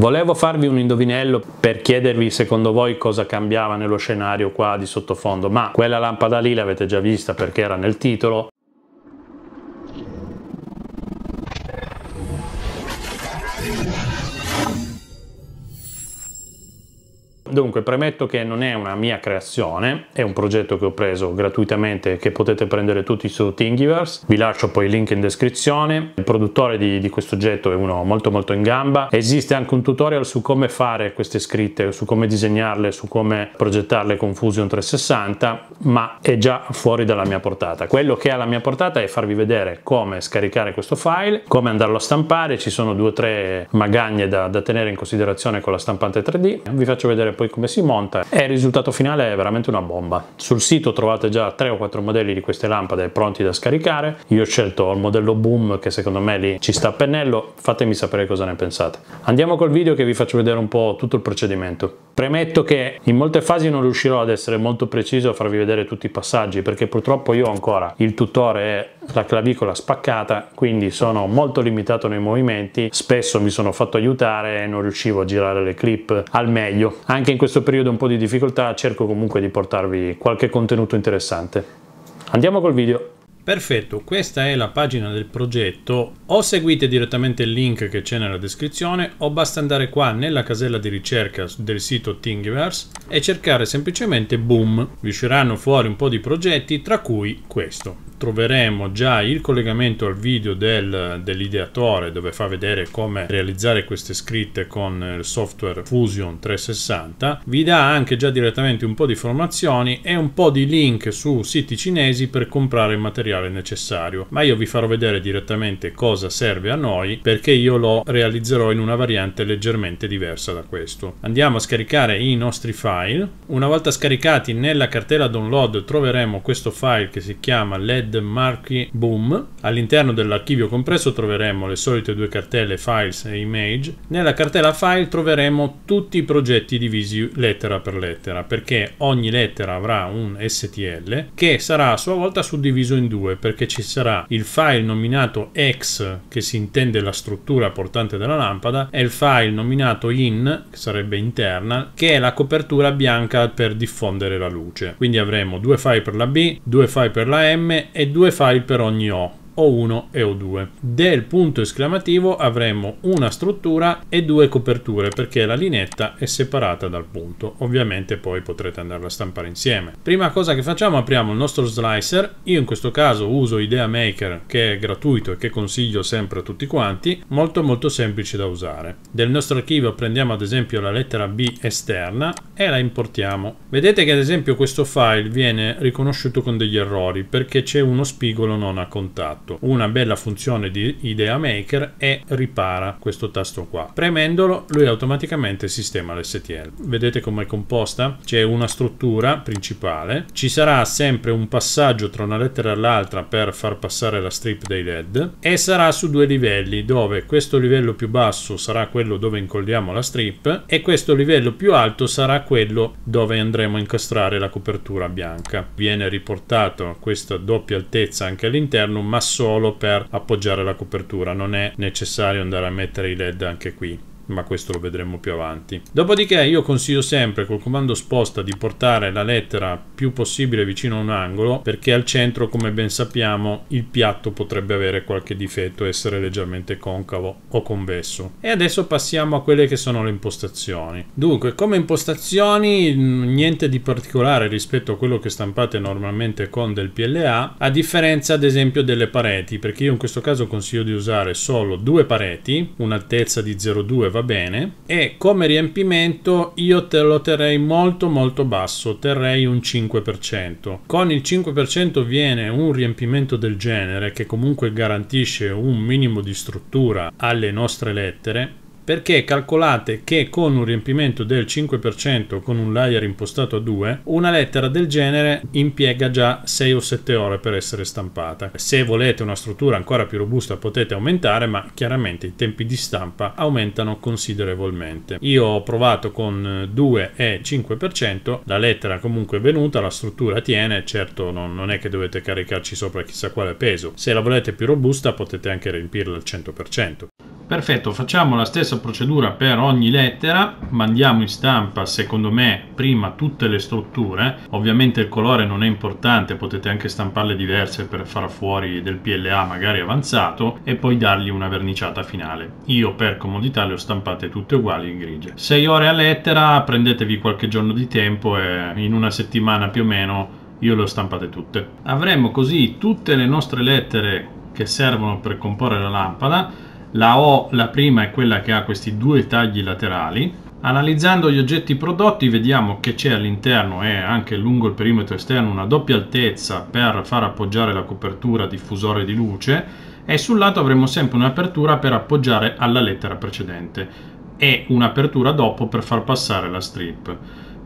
Volevo farvi un indovinello per chiedervi secondo voi cosa cambiava nello scenario qua di sottofondo, ma quella lampada lì l'avete già vista perché era nel titolo, Dunque, premetto che non è una mia creazione, è un progetto che ho preso gratuitamente che potete prendere tutti su Thingiverse. Vi lascio poi il link in descrizione. Il produttore di, di questo oggetto è uno molto molto in gamba. Esiste anche un tutorial su come fare queste scritte, su come disegnarle, su come progettarle con Fusion 360, ma è già fuori dalla mia portata. Quello che è alla mia portata è farvi vedere come scaricare questo file, come andarlo a stampare. Ci sono due o tre magagne da, da tenere in considerazione con la stampante 3D. Vi faccio vedere poi come si monta e il risultato finale è veramente una bomba. Sul sito trovate già 3 o 4 modelli di queste lampade pronti da scaricare, io ho scelto il modello Boom che secondo me lì ci sta a pennello, fatemi sapere cosa ne pensate. Andiamo col video che vi faccio vedere un po' tutto il procedimento. Premetto che in molte fasi non riuscirò ad essere molto preciso a farvi vedere tutti i passaggi perché purtroppo io ancora il tutore è la clavicola spaccata, quindi sono molto limitato nei movimenti, spesso mi sono fatto aiutare e non riuscivo a girare le clip al meglio. Anche in questo periodo un po' di difficoltà cerco comunque di portarvi qualche contenuto interessante. Andiamo col video! Perfetto, questa è la pagina del progetto. O seguite direttamente il link che c'è nella descrizione o basta andare qua nella casella di ricerca del sito Thingiverse e cercare semplicemente Boom. Vi usciranno fuori un po' di progetti, tra cui questo. Troveremo già il collegamento al video del, dell'ideatore dove fa vedere come realizzare queste scritte con il software Fusion 360. Vi dà anche già direttamente un po' di informazioni e un po' di link su siti cinesi per comprare il materiale materiale necessario ma io vi farò vedere direttamente cosa serve a noi perché io lo realizzerò in una variante leggermente diversa da questo andiamo a scaricare i nostri file una volta scaricati nella cartella download troveremo questo file che si chiama led marquee boom all'interno dell'archivio compresso troveremo le solite due cartelle files e image nella cartella file troveremo tutti i progetti divisi lettera per lettera perché ogni lettera avrà un STL che sarà a sua volta suddiviso in due due perché ci sarà il file nominato X che si intende la struttura portante della lampada e il file nominato in che sarebbe interna che è la copertura bianca per diffondere la luce. Quindi avremo due file per la B, due file per la M e due file per ogni O o1 e O2. Del punto esclamativo avremo una struttura e due coperture perché la linetta è separata dal punto. Ovviamente poi potrete andarla a stampare insieme. Prima cosa che facciamo apriamo il nostro slicer. Io in questo caso uso Idea Maker che è gratuito e che consiglio sempre a tutti quanti. Molto molto semplice da usare. Del nostro archivio prendiamo ad esempio la lettera B esterna e la importiamo. Vedete che ad esempio questo file viene riconosciuto con degli errori perché c'è uno spigolo non a contatto sotto una bella funzione di idea maker e ripara questo tasto qua. Premendolo lui automaticamente sistema l'STL. Vedete come è composta? C'è una struttura principale, ci sarà sempre un passaggio tra una lettera e l'altra per far passare la strip dei LED e sarà su due livelli dove questo livello più basso sarà quello dove incolliamo la strip e questo livello più alto sarà quello dove andremo a incastrare la copertura bianca. Viene riportato questa doppia altezza anche all'interno ma solo solo per appoggiare la copertura non è necessario andare a mettere i led anche qui ma questo lo vedremo più avanti. Dopodiché io consiglio sempre col comando sposta di portare la lettera più possibile vicino a un angolo perché al centro come ben sappiamo il piatto potrebbe avere qualche difetto essere leggermente concavo o convesso. E adesso passiamo a quelle che sono le impostazioni. Dunque come impostazioni mm, niente di particolare rispetto a quello che stampate normalmente con del PLA a differenza ad esempio delle pareti perché io in questo caso consiglio di usare solo due pareti un'altezza di 0,2 va va bene. E come riempimento io te lo terrei molto molto basso, terrei un 5%. Con il 5% viene un riempimento del genere che comunque garantisce un minimo di struttura alle nostre lettere perché calcolate che con un riempimento del 5% con un layer impostato a 2 una lettera del genere impiega già 6 o 7 ore per essere stampata se volete una struttura ancora più robusta potete aumentare ma chiaramente i tempi di stampa aumentano considerevolmente io ho provato con 2 e 5% la lettera comunque è venuta la struttura tiene certo non, non è che dovete caricarci sopra chissà quale peso se la volete più robusta potete anche riempirla al 100% Perfetto, facciamo la stessa procedura per ogni lettera, mandiamo in stampa secondo me prima tutte le strutture, ovviamente il colore non è importante, potete anche stamparle diverse per far fuori del PLA magari avanzato e poi dargli una verniciata finale. Io per comodità le ho stampate tutte uguali in grigie. 6 ore a lettera, prendetevi qualche giorno di tempo e in una settimana più o meno io le ho stampate tutte. Avremo così tutte le nostre lettere che servono per comporre la lampada la O, la prima, è quella che ha questi due tagli laterali. Analizzando gli oggetti prodotti vediamo che c'è all'interno e anche lungo il perimetro esterno una doppia altezza per far appoggiare la copertura diffusore di luce e sul lato avremo sempre un'apertura per appoggiare alla lettera precedente e un'apertura dopo per far passare la strip.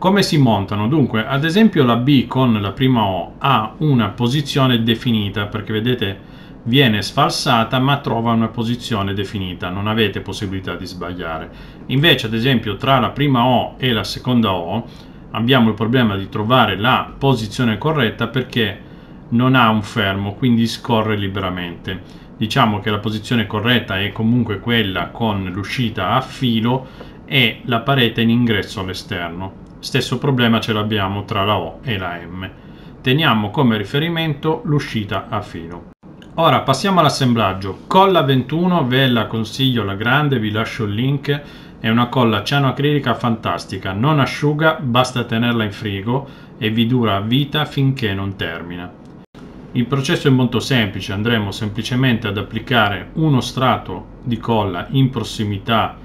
Come si montano? Dunque, ad esempio la B con la prima O ha una posizione definita, perché vedete viene sfalsata ma trova una posizione definita, non avete possibilità di sbagliare. Invece, ad esempio, tra la prima O e la seconda O abbiamo il problema di trovare la posizione corretta perché non ha un fermo, quindi scorre liberamente. Diciamo che la posizione corretta è comunque quella con l'uscita a filo e la parete in ingresso all'esterno. Stesso problema ce l'abbiamo tra la O e la M. Teniamo come riferimento l'uscita a filo. Ora passiamo all'assemblaggio. Colla 21, ve la consiglio la grande, vi lascio il link. È una colla cianoacrilica fantastica, non asciuga, basta tenerla in frigo e vi dura vita finché non termina. Il processo è molto semplice, andremo semplicemente ad applicare uno strato di colla in prossimità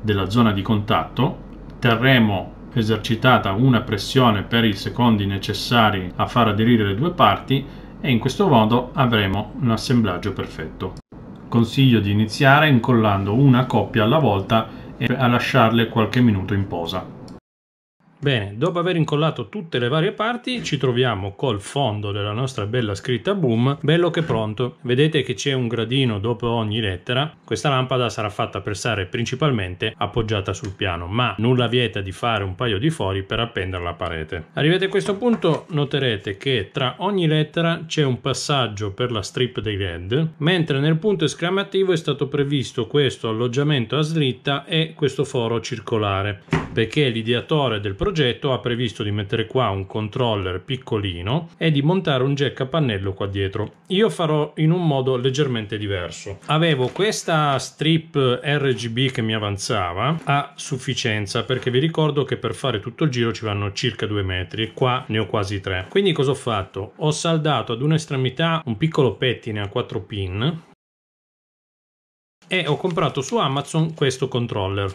della zona di contatto, terremo esercitata una pressione per i secondi necessari a far aderire le due parti e in questo modo avremo un assemblaggio perfetto. Consiglio di iniziare incollando una coppia alla volta e a lasciarle qualche minuto in posa. Bene, dopo aver incollato tutte le varie parti ci troviamo col fondo della nostra bella scritta boom, bello che pronto. Vedete che c'è un gradino dopo ogni lettera. Questa lampada sarà fatta pressare principalmente appoggiata sul piano, ma nulla vieta di fare un paio di fori per appenderla a parete. Arrivati a questo punto noterete che tra ogni lettera c'è un passaggio per la strip dei led, mentre nel punto esclamativo è stato previsto questo alloggiamento a slitta e questo foro circolare, perché l'ideatore del progetto progetto ha previsto di mettere qua un controller piccolino e di montare un jack a pannello qua dietro. Io farò in un modo leggermente diverso. Avevo questa strip RGB che mi avanzava a sufficienza perché vi ricordo che per fare tutto il giro ci vanno circa due metri, qua ne ho quasi tre. Quindi cosa ho fatto? Ho saldato ad un'estremità un piccolo pettine a 4 pin e ho comprato su Amazon questo controller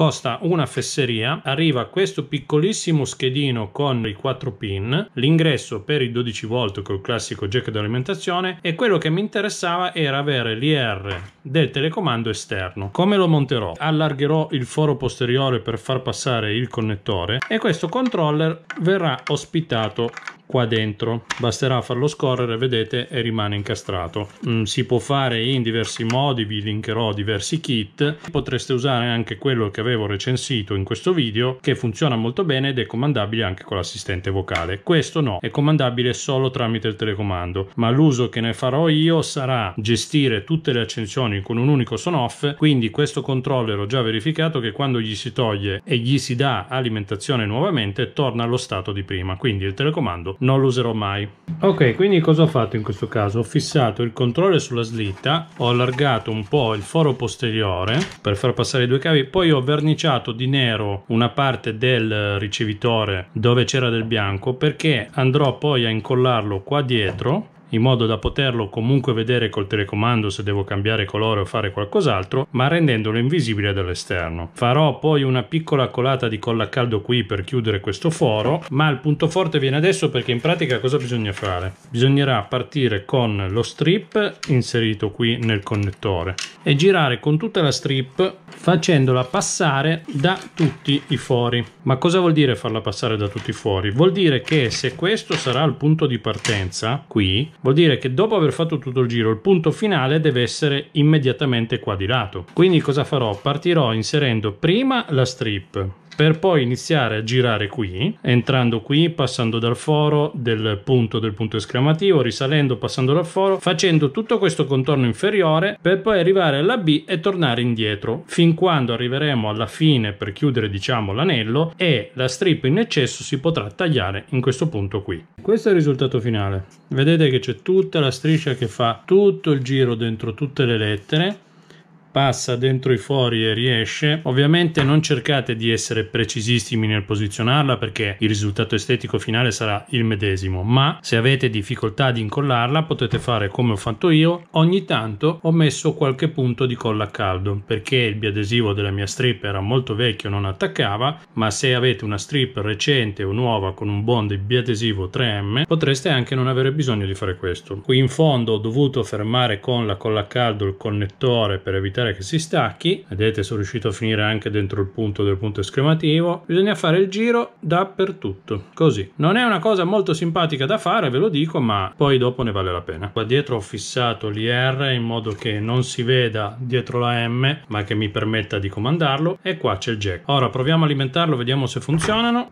costa una fesseria, arriva questo piccolissimo schedino con i 4 pin, l'ingresso per i 12 volt col classico jack d'alimentazione e quello che mi interessava era avere l'IR del telecomando esterno. Come lo monterò? Allargherò il foro posteriore per far passare il connettore e questo controller verrà ospitato qua dentro basterà farlo scorrere vedete e rimane incastrato mm, si può fare in diversi modi vi linkerò diversi kit potreste usare anche quello che avevo recensito in questo video che funziona molto bene ed è comandabile anche con l'assistente vocale questo no è comandabile solo tramite il telecomando ma l'uso che ne farò io sarà gestire tutte le accensioni con un unico son off quindi questo controller ho già verificato che quando gli si toglie e gli si dà alimentazione nuovamente torna allo stato di prima quindi il telecomando non lo userò mai. Ok, quindi cosa ho fatto in questo caso? Ho fissato il controller sulla slitta, ho allargato un po' il foro posteriore per far passare i due cavi, poi ho verniciato di nero una parte del ricevitore dove c'era del bianco perché andrò poi a incollarlo qua dietro in modo da poterlo comunque vedere col telecomando se devo cambiare colore o fare qualcos'altro, ma rendendolo invisibile dall'esterno. Farò poi una piccola colata di colla a caldo qui per chiudere questo foro, ma il punto forte viene adesso perché in pratica cosa bisogna fare? Bisognerà partire con lo strip inserito qui nel connettore e girare con tutta la strip facendola passare da tutti i fori. Ma cosa vuol dire farla passare da tutti i fori? Vuol dire che se questo sarà il punto di partenza, qui, vuol dire che dopo aver fatto tutto il giro, il punto finale deve essere immediatamente qua di lato. Quindi cosa farò? Partirò inserendo prima la strip, per poi iniziare a girare qui, entrando qui, passando dal foro del punto del punto esclamativo, risalendo, passando dal foro, facendo tutto questo contorno inferiore per poi arrivare alla B e tornare indietro, fin quando arriveremo alla fine per chiudere diciamo l'anello e la strip in eccesso si potrà tagliare in questo punto qui. Questo è il risultato finale. Vedete che c'è tutta la striscia che fa tutto il giro dentro tutte le lettere passa dentro i fori e riesce. Ovviamente non cercate di essere precisissimi nel posizionarla perché il risultato estetico finale sarà il medesimo, ma se avete difficoltà di incollarla potete fare come ho fatto io, ogni tanto ho messo qualche punto di colla a caldo perché il biadesivo della mia strip era molto vecchio, non attaccava, ma se avete una strip recente o nuova con un bond biadesivo 3M potreste anche non avere bisogno di fare questo. Qui in fondo ho dovuto fermare con la colla a caldo il connettore per evitare aspettare che si stacchi vedete sono riuscito a finire anche dentro il punto del punto esclamativo bisogna fare il giro dappertutto così non è una cosa molto simpatica da fare ve lo dico ma poi dopo ne vale la pena qua dietro ho fissato l'IR in modo che non si veda dietro la M ma che mi permetta di comandarlo e qua c'è il jack ora proviamo a alimentarlo vediamo se funzionano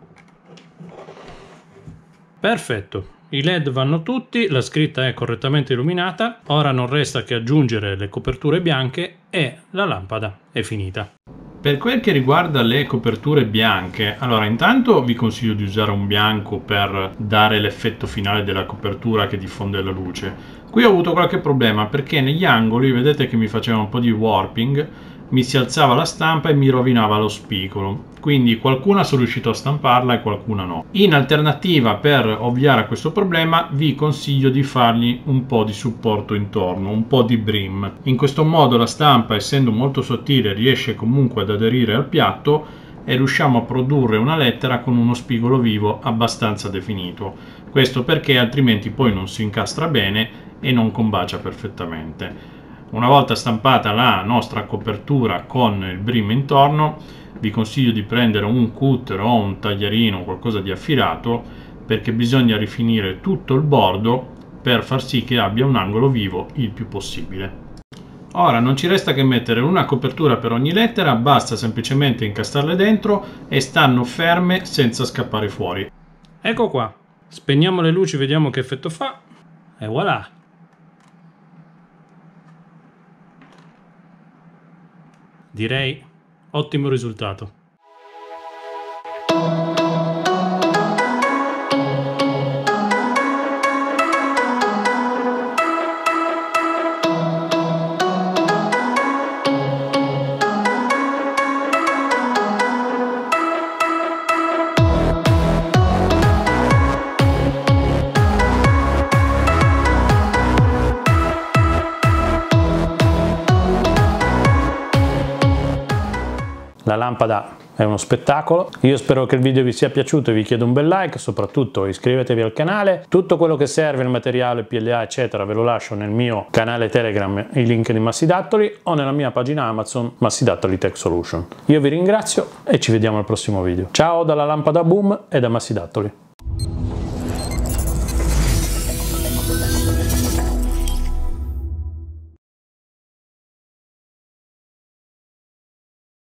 perfetto i led vanno tutti, la scritta è correttamente illuminata, ora non resta che aggiungere le coperture bianche e la lampada è finita. Per quel che riguarda le coperture bianche, allora intanto vi consiglio di usare un bianco per dare l'effetto finale della copertura che diffonde la luce. Qui ho avuto qualche problema perché negli angoli vedete che mi faceva un po' di warping mi si alzava la stampa e mi rovinava lo spigolo. Quindi qualcuna sono riuscito a stamparla e qualcuna no. In alternativa, per ovviare a questo problema, vi consiglio di fargli un po' di supporto intorno, un po' di brim. In questo modo la stampa, essendo molto sottile, riesce comunque ad aderire al piatto e riusciamo a produrre una lettera con uno spigolo vivo abbastanza definito. Questo perché altrimenti poi non si incastra bene e non combacia perfettamente. Una volta stampata la nostra copertura con il brim intorno, vi consiglio di prendere un cutter o un tagliarino, qualcosa di affilato, perché bisogna rifinire tutto il bordo per far sì che abbia un angolo vivo il più possibile. Ora non ci resta che mettere una copertura per ogni lettera, basta semplicemente incastarle dentro e stanno ferme senza scappare fuori. Ecco qua, spegniamo le luci, vediamo che effetto fa e voilà! Direi ottimo risultato. lampada è uno spettacolo. Io spero che il video vi sia piaciuto e vi chiedo un bel like, soprattutto iscrivetevi al canale. Tutto quello che serve, il materiale, PLA eccetera, ve lo lascio nel mio canale Telegram, i link di Massidattoli o nella mia pagina Amazon Massidattoli Tech Solution. Io vi ringrazio e ci vediamo al prossimo video. Ciao dalla lampada boom e da Massidattoli.